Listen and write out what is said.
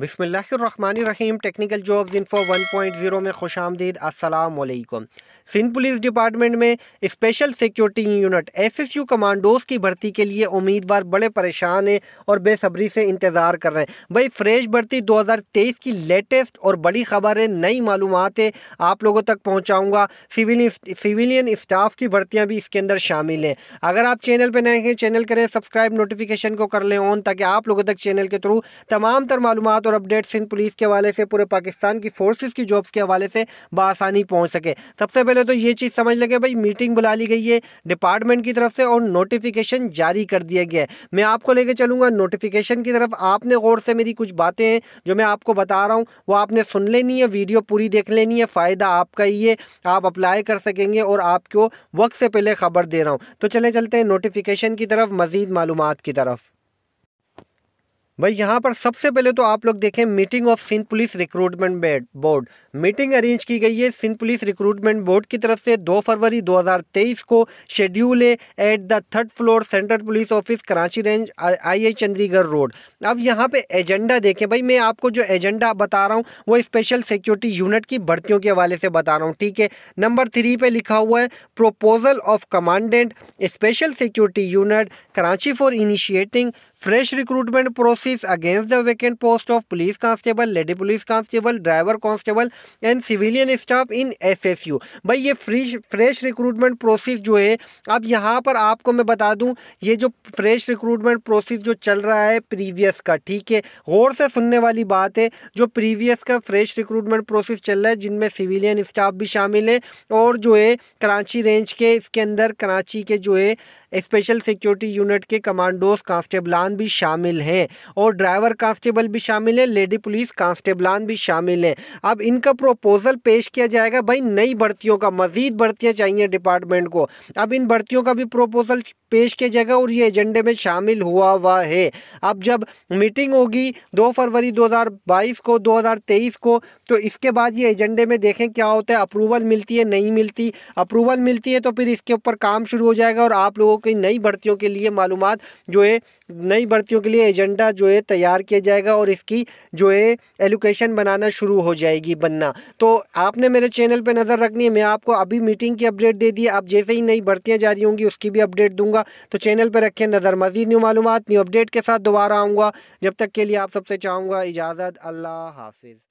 बिसमीम technical jobs info 1.0 में खुश आमदीद असलकम सिंध पुलिस डिपार्टमेंट में special security unit SSU commandos की भर्ती के लिए उम्मीदवार बड़े परेशान हैं और बेसब्री से इंतज़ार कर रहे हैं भाई फ्रेश भर्ती 2023 की लेटेस्ट और बड़ी खबर है नई मालूम है आप लोगों तक पहुँचाऊँगा सिविल सिविलियन स्टाफ की भर्तियाँ भी इसके अंदर शामिल हैं अगर आप चैनल पर नए हैं चैनल करें सब्सक्राइब नोटिफिकेशन को कर लें ऑन ताकि आप लोगों तक चैनल के थ्रू तमाम तर मालूम और अपडेट सिंध पुलिस के हवाले से पूरे पाकिस्तान की फोर्सेस की जॉब्स के हवाले से बसानी पहुंच सके सबसे पहले तो ये चीज़ समझ लगे भाई मीटिंग बुला ली गई है डिपार्टमेंट की तरफ से और नोटिफिकेशन जारी कर दिया गया है मैं आपको लेके चलूँगा नोटिफिकेशन की तरफ आपने गौर से मेरी कुछ बातें हैं जो मैं आपको बता रहा हूँ वो आपने सुन लेनी है वीडियो पूरी देख लेनी है फ़ायदा आपका ही है आप अप्लाई कर सकेंगे और आपको वक्त से पहले ख़बर दे रहा हूँ तो चले चलते हैं नोटिफिकेशन की तरफ मज़ीद मालूम की तरफ भाई यहाँ पर सबसे पहले तो आप लोग देखें meeting of Sindh police recruitment board meeting arrange की गई है सिंध पुलिस रिक्रूटमेंट बोर्ड की तरफ से 2 फरवरी 2023 को शेड्यूल है at the third floor central police office Karachi range I I Chundrigar road अब यहाँ पे एजेंडा देखें भाई मैं आपको जो एजेंडा बता रहा हूँ वो स्पेशल सिक्योरिटी यूनिट की भर्तियों के हवाले से बता रहा हूँ ठीक है नंबर थ्री पर लिखा हुआ है proposal of commandant special security unit Karachi for initiating fresh recruitment process against the vacant post of police constable lady police constable driver constable and civilian staff in SSU भाई ये फ्री फ्रेश रिक्रूटमेंट प्रोसेस जो है अब यहाँ पर आपको मैं बता दूँ ये जो फ्रेश रिक्रूटमेंट प्रोसेस जो चल रहा है प्रीवियस का ठीक है गौर से सुनने वाली बात है जो प्रीवियस का फ्रेश रिक्रूटमेंट प्रोसेस चल रहा है जिनमें सिविलियन स्टाफ भी शामिल है और जो है कराची रेंज के इसके अंदर कराची के जो है स्पेशल सिक्योरिटी यूनिट के कमांडोज कांस्टेबलान भी शामिल हैं और ड्राइवर कांस्टेबल भी शामिल हैं लेडी पुलिस कांस्टेबलान भी शामिल हैं अब इनका प्रोपोज़ल पेश किया जाएगा भाई नई भर्तियों का मजीद भर्तियाँ चाहिए डिपार्टमेंट को अब इन भर्तियों का भी प्रोपोज़ल पेश किया जाएगा और ये एजेंडे में शामिल हुआ हुआ है अब जब मीटिंग होगी दो फरवरी दो को दो को तो इसके बाद ये एजेंडे में देखें क्या होता है अप्रूवल मिलती है नहीं मिलती अप्रूवल मिलती है तो फिर इसके ऊपर काम शुरू हो जाएगा और आप लोगों की नई भर्तियों के लिए मालूम जो है नई भर्तियों के लिए एजेंडा जो है तैयार किया जाएगा और इसकी जो है एलोकेशन बनाना शुरू हो जाएगी बनना तो आपने मेरे चैनल पर नज़र रखनी है मैं आपको अभी मीटिंग की अपडेट दे दी आप जैसे ही नई भर्तियाँ जारी होंगी उसकी भी अपडेट दूंगा तो चैनल पर रखें नज़र मजीद न्यू मालूम न्यू अपडेट के साथ दोबारा आऊँगा जब तक के लिए आप सबसे चाहूँगा इजाज़त अल्लाह हाफिज़